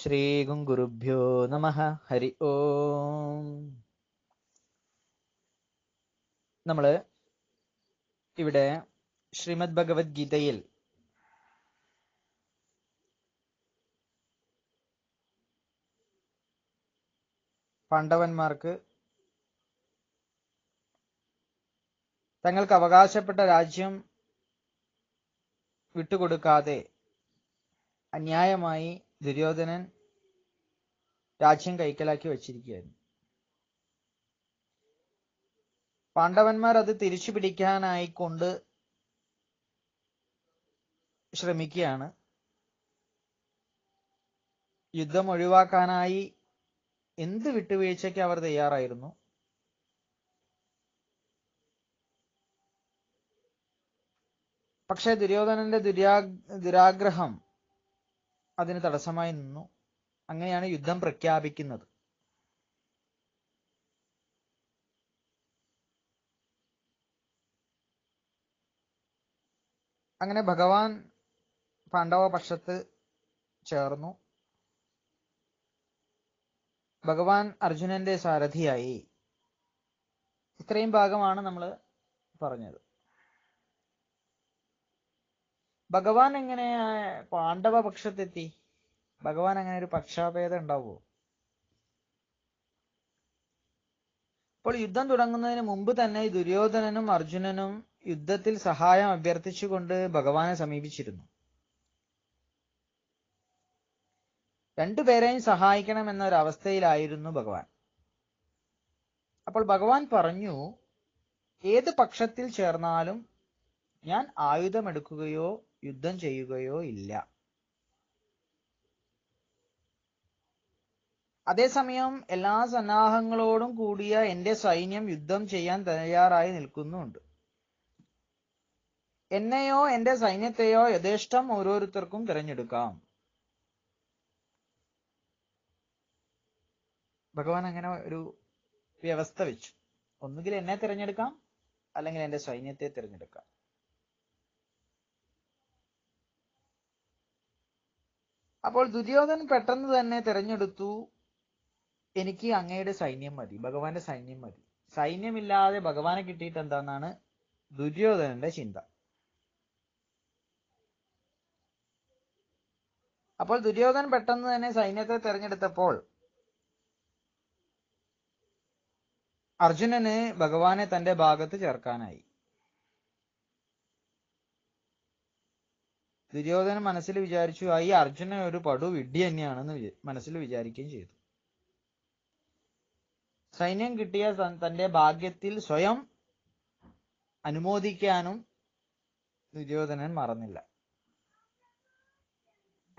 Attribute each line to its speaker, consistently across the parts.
Speaker 1: ശ്രീ ഗുരുഭ്യോ നമ ഹരി ഓം നമ്മൾ ഇവിടെ ശ്രീമദ് ഭഗവത്ഗീതയിൽ പാണ്ഡവന്മാർക്ക് തങ്ങൾക്ക് അവകാശപ്പെട്ട രാജ്യം വിട്ടുകൊടുക്കാതെ അന്യായമായി ദുര്യോധനൻ രാജ്യം കൈക്കലാക്കി വച്ചിരിക്കുകയായിരുന്നു പാണ്ഡവന്മാർ അത് തിരിച്ചു പിടിക്കാനായിക്കൊണ്ട് ശ്രമിക്കുകയാണ് യുദ്ധം ഒഴിവാക്കാനായി എന്ത് വിട്ടുവീഴ്ചയ്ക്ക് അവർ തയ്യാറായിരുന്നു പക്ഷെ ദുര്യോധനന്റെ ദുരാ ദുരാഗ്രഹം അതിന് തടസ്സമായി നിന്നു അങ്ങനെയാണ് യുദ്ധം പ്രഖ്യാപിക്കുന്നത് അങ്ങനെ ഭഗവാൻ പാണ്ഡവ പക്ഷത്ത് ചേർന്നു ഭഗവാൻ അർജുനന്റെ സാരഥിയായി ഇത്രയും ഭാഗമാണ് നമ്മൾ പറഞ്ഞത് ഭഗവാൻ എങ്ങനെ പാണ്ഡവ പക്ഷത്തെത്തി ഭഗവാൻ അങ്ങനെ ഒരു പക്ഷാഭേദം ഉണ്ടാവുമോ അപ്പോൾ യുദ്ധം തുടങ്ങുന്നതിന് മുമ്പ് തന്നെ ദുര്യോധനനും അർജുനനും യുദ്ധത്തിൽ സഹായം അഭ്യർത്ഥിച്ചുകൊണ്ട് ഭഗവാനെ സമീപിച്ചിരുന്നു രണ്ടുപേരെയും സഹായിക്കണം എന്നൊരവസ്ഥയിലായിരുന്നു ഭഗവാൻ അപ്പോൾ ഭഗവാൻ പറഞ്ഞു ഏത് പക്ഷത്തിൽ ചേർന്നാലും ഞാൻ ആയുധമെടുക്കുകയോ യുദ്ധം ചെയ്യുകയോ ഇല്ല അതേസമയം എല്ലാ സന്നാഹങ്ങളോടും കൂടിയ എന്റെ സൈന്യം യുദ്ധം ചെയ്യാൻ തയ്യാറായി നിൽക്കുന്നുണ്ട് എന്നെയോ എന്റെ സൈന്യത്തെയോ യഥേഷ്ടം ഓരോരുത്തർക്കും തിരഞ്ഞെടുക്കാം ഭഗവാൻ അങ്ങനെ ഒരു വ്യവസ്ഥ വെച്ചു ഒന്നുകിൽ എന്നെ തിരഞ്ഞെടുക്കാം അല്ലെങ്കിൽ എന്റെ സൈന്യത്തെ തിരഞ്ഞെടുക്കാം അപ്പോൾ ദുര്യോധൻ പെട്ടെന്ന് തന്നെ തിരഞ്ഞെടുത്തു എനിക്ക് അങ്ങയുടെ സൈന്യം മതി ഭഗവാന്റെ സൈന്യം മതി സൈന്യമില്ലാതെ ഭഗവാനെ കിട്ടിയിട്ട് എന്താണെന്നാണ് ദുര്യോധനന്റെ ചിന്ത അപ്പോൾ ദുര്യോധൻ പെട്ടെന്ന് തന്നെ സൈന്യത്തെ തെരഞ്ഞെടുത്തപ്പോൾ അർജുനന് ഭഗവാനെ തന്റെ ഭാഗത്ത് ചേർക്കാനായി ദുര്യോധന മനസ്സിൽ വിചാരിച്ചു ഈ അർജുനൻ ഒരു പടു വിഡ്ഢി തന്നെയാണെന്ന് മനസ്സിൽ വിചാരിക്കുകയും ചെയ്തു സൈന്യം കിട്ടിയ തന്റെ ഭാഗ്യത്തിൽ സ്വയം അനുമോദിക്കാനും ദുര്യോധനൻ മറന്നില്ല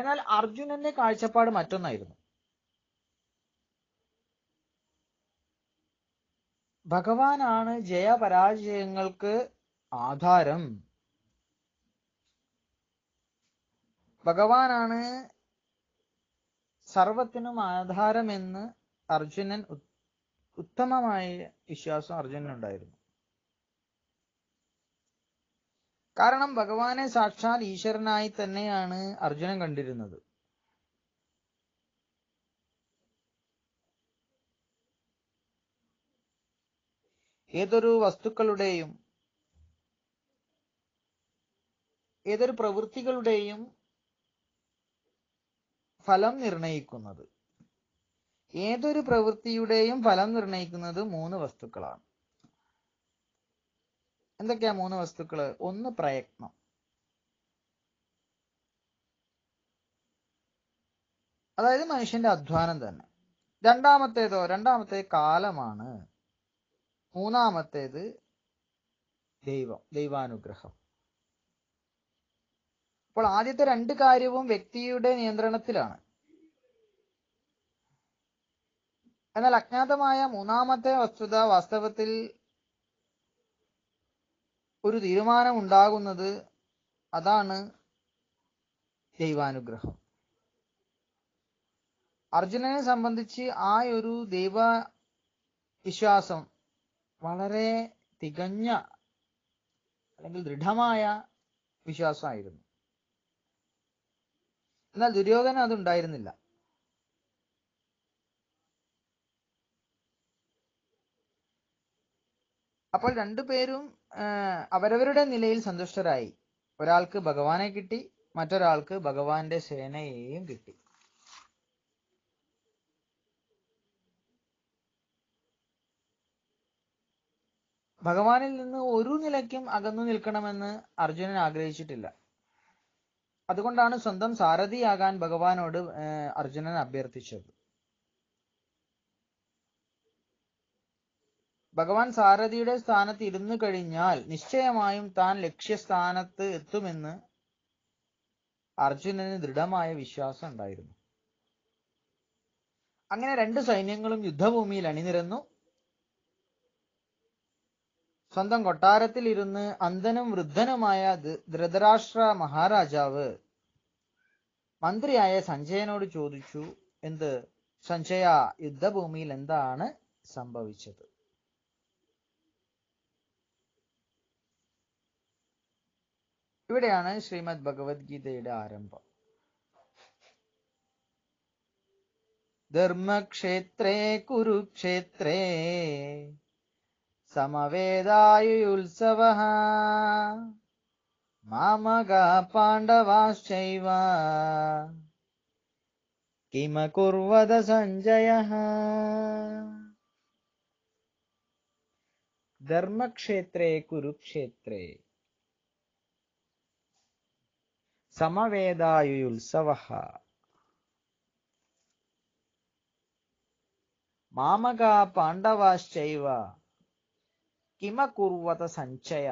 Speaker 1: എന്നാൽ അർജുനന്റെ കാഴ്ചപ്പാട് മറ്റൊന്നായിരുന്നു ഭഗവാനാണ് ജയപരാജയങ്ങൾക്ക് ആധാരം ഭഗവാനാണ് സർവത്തിനും ആധാരമെന്ന് അർജുനൻ ഉത്തമമായ വിശ്വാസം അർജുനനുണ്ടായിരുന്നു കാരണം ഭഗവാനെ സാക്ഷാൽ ഈശ്വരനായി തന്നെയാണ് അർജുനൻ കണ്ടിരുന്നത് ഏതൊരു വസ്തുക്കളുടെയും ഏതൊരു പ്രവൃത്തികളുടെയും ഫലം നിർണയിക്കുന്നത് ഏതൊരു പ്രവൃത്തിയുടെയും ഫലം നിർണയിക്കുന്നത് മൂന്ന് വസ്തുക്കളാണ് എന്തൊക്കെയാ മൂന്ന് വസ്തുക്കൾ ഒന്ന് പ്രയത്നം അതായത് മനുഷ്യന്റെ അധ്വാനം തന്നെ രണ്ടാമത്തേതോ രണ്ടാമത്തെ കാലമാണ് മൂന്നാമത്തേത് ദൈവം ദൈവാനുഗ്രഹം അപ്പോൾ ആദ്യത്തെ രണ്ട് കാര്യവും വ്യക്തിയുടെ നിയന്ത്രണത്തിലാണ് എന്നാൽ അജ്ഞാതമായ മൂന്നാമത്തെ വസ്തുത വാസ്തവത്തിൽ ഒരു തീരുമാനം ഉണ്ടാകുന്നത് അതാണ് ദൈവാനുഗ്രഹം അർജുനനെ സംബന്ധിച്ച് ആ ഒരു ദൈവ വിശ്വാസം വളരെ തികഞ്ഞ അല്ലെങ്കിൽ ദൃഢമായ വിശ്വാസമായിരുന്നു എന്നാൽ ദുര്യോധന അതുണ്ടായിരുന്നില്ല അപ്പോൾ രണ്ടുപേരും അവരവരുടെ നിലയിൽ സന്തുഷ്ടരായി ഒരാൾക്ക് ഭഗവാനെ കിട്ടി മറ്റൊരാൾക്ക് ഭഗവാന്റെ സേനയെയും കിട്ടി ഭഗവാനിൽ നിന്ന് ഒരു നിലയ്ക്കും അകന്നു നിൽക്കണമെന്ന് അർജുനൻ ആഗ്രഹിച്ചിട്ടില്ല അതുകൊണ്ടാണ് സ്വന്തം സാരഥിയാകാൻ ഭഗവാനോട് അർജുനൻ അഭ്യർത്ഥിച്ചത് ഭഗവാൻ സാരഥിയുടെ സ്ഥാനത്ത് ഇരുന്നു കഴിഞ്ഞാൽ നിശ്ചയമായും താൻ ലക്ഷ്യസ്ഥാനത്ത് എത്തുമെന്ന് അർജുനന് ദൃഢമായ വിശ്വാസം ഉണ്ടായിരുന്നു അങ്ങനെ രണ്ട് സൈന്യങ്ങളും യുദ്ധഭൂമിയിൽ അണിനിരന്നു സ്വന്തം കൊട്ടാരത്തിൽ ഇരുന്ന് അന്ധനും വൃദ്ധനുമായ ധൃതരാഷ്ട്ര മഹാരാജാവ് മന്ത്രിയായ സഞ്ജയനോട് ചോദിച്ചു എന്ത് സഞ്ജയ യുദ്ധഭൂമിയിൽ എന്താണ് സംഭവിച്ചത് ഇവിടെയാണ് ശ്രീമദ് ഭഗവത്ഗീതയുടെ ആരംഭം ധർമ്മക്ഷേത്രേ കുരുക്ഷേത്രേ समवेदायुत्सवः मामगा पाण्डवाश्चैव किमकुर्वद सञ्जयः धर्मक्षेत्रे कुरुक्षेत्रे समवेदायुत्सवः मामगा पाण्डवाश्चैव കിമകുർവത സഞ്ചയ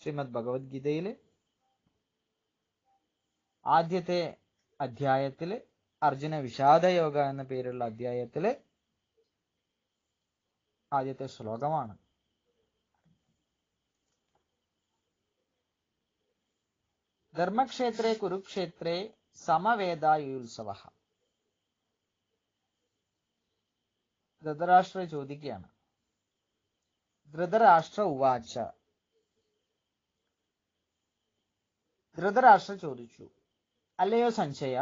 Speaker 1: ശ്രീമദ് ഭഗവത്ഗീതയിൽ ആദ്യത്തെ അധ്യായത്തിൽ അർജുന വിഷാദയോഗ എന്ന പേരുള്ള അധ്യായത്തിൽ ആദ്യത്തെ ശ്ലോകമാണ് ധർമ്മക്ഷേത്രേ കുരുക്ഷേത്രേ സമവേദായുത്സവ ധൃതരാഷ്ട്ര ചോദിക്കുകയാണ് ധൃതരാഷ്ട്ര ഉവാച ധൃതരാഷ്ട്ര ചോദിച്ചു അല്ലയോ സഞ്ജയ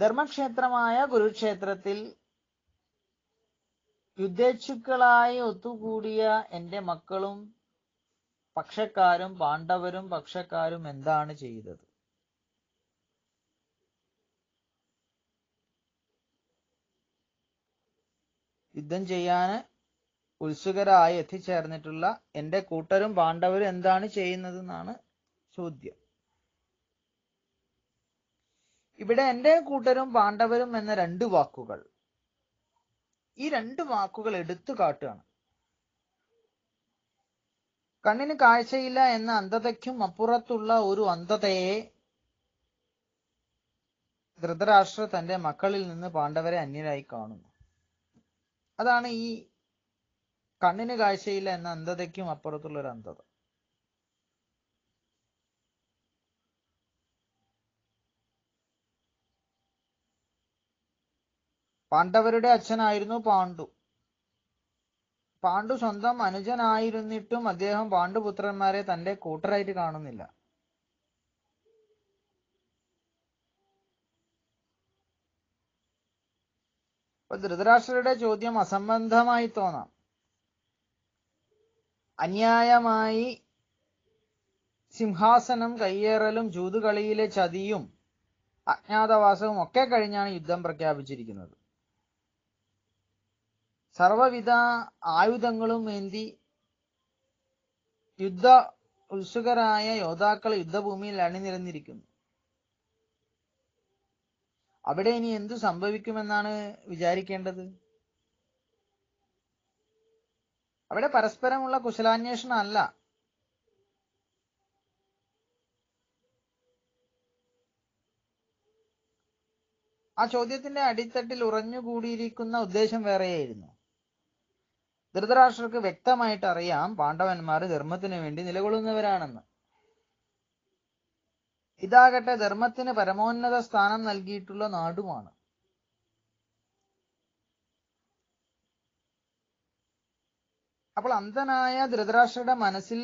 Speaker 1: ധർമ്മക്ഷേത്രമായ കുരുക്ഷേത്രത്തിൽ യുദ്ധേച്ഛുക്കളായി ഒത്തുകൂടിയ എന്റെ മക്കളും പക്ഷക്കാരും പാണ്ഡവരും പക്ഷക്കാരും എന്താണ് ചെയ്തത് യുദ്ധം ചെയ്യാന് ഉത്സുകരായി എത്തിച്ചേർന്നിട്ടുള്ള എൻ്റെ കൂട്ടരും പാണ്ഡവരും എന്താണ് എന്നാണ് ചോദ്യം ഇവിടെ എൻ്റെ കൂട്ടരും പാണ്ഡവരും എന്ന രണ്ട് വാക്കുകൾ ഈ രണ്ട് വാക്കുകൾ എടുത്തു കാട്ടുകയാണ് കണ്ണിന് കാഴ്ചയില്ല എന്ന അന്ധതയ്ക്കും അപ്പുറത്തുള്ള ഒരു അന്ധതയെ ധൃതരാഷ്ട്ര തന്റെ മക്കളിൽ നിന്ന് പാണ്ഡവരെ അന്യരായി കാണുന്നു അതാണ് ഈ കണ്ണിന് കാഴ്ചയില്ല എന്ന അന്ധതയ്ക്കും അപ്പുറത്തുള്ള ഒരു അന്ധത പാണ്ഡവരുടെ അച്ഛനായിരുന്നു പാണ്ഡു പാണ്ഡു സ്വന്തം അനുജനായിരുന്നിട്ടും അദ്ദേഹം പാണ്ഡുപുത്രന്മാരെ തന്റെ കൂട്ടരായിട്ട് കാണുന്നില്ല അപ്പൊ ചോദ്യം അസംബന്ധമായി തോന്നാം അന്യായമായി സിംഹാസനം കയ്യേറലും ജൂതുകളിയിലെ ചതിയും അജ്ഞാതവാസവും ഒക്കെ കഴിഞ്ഞാണ് യുദ്ധം പ്രഖ്യാപിച്ചിരിക്കുന്നത് സർവവിധ ആയുധങ്ങളും ഏന്തി യുദ്ധ ഉത്സുകരായ യോദ്ധാക്കൾ യുദ്ധഭൂമിയിൽ അണിനിരന്നിരിക്കുന്നു അവിടെ ഇനി എന്തു സംഭവിക്കുമെന്നാണ് വിചാരിക്കേണ്ടത് അവിടെ പരസ്പരമുള്ള കുശലാന്വേഷണം അല്ല ആ ചോദ്യത്തിന്റെ അടിത്തട്ടിൽ ഉറഞ്ഞുകൂടിയിരിക്കുന്ന ഉദ്ദേശം വേറെയായിരുന്നു ധൃതരാഷ്ട്രർക്ക് വ്യക്തമായിട്ട് അറിയാം പാണ്ഡവന്മാർ ധർമ്മത്തിനു വേണ്ടി നിലകൊള്ളുന്നവരാണെന്ന് ഇതാകട്ടെ ധർമ്മത്തിന് പരമോന്നത സ്ഥാനം നൽകിയിട്ടുള്ള നാടുമാണ് അപ്പോൾ അന്ധനായ ധൃതരാഷ്ട്രയുടെ മനസ്സിൽ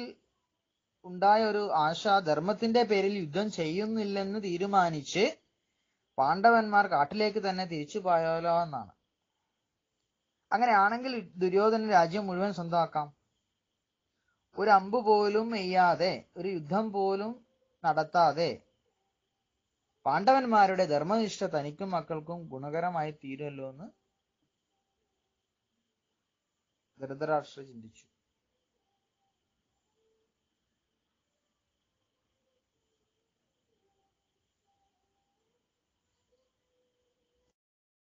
Speaker 1: ഉണ്ടായ ഒരു ആശ ധർമ്മത്തിന്റെ പേരിൽ യുദ്ധം ചെയ്യുന്നില്ലെന്ന് തീരുമാനിച്ച് പാണ്ഡവന്മാർ കാട്ടിലേക്ക് തന്നെ തിരിച്ചു പോയാലോ എന്നാണ് അങ്ങനെയാണെങ്കിൽ ദുര്യോധന രാജ്യം മുഴുവൻ സ്വന്തമാക്കാം ഒരു അമ്പ് പോലും എയ്യാതെ ഒരു യുദ്ധം പോലും നടത്താതെ പാണ്ഡവന്മാരുടെ ധർമ്മനിഷ്ഠ തനിക്കും മക്കൾക്കും ഗുണകരമായി തീരുമല്ലോ എന്ന് Kırdırar şiddet.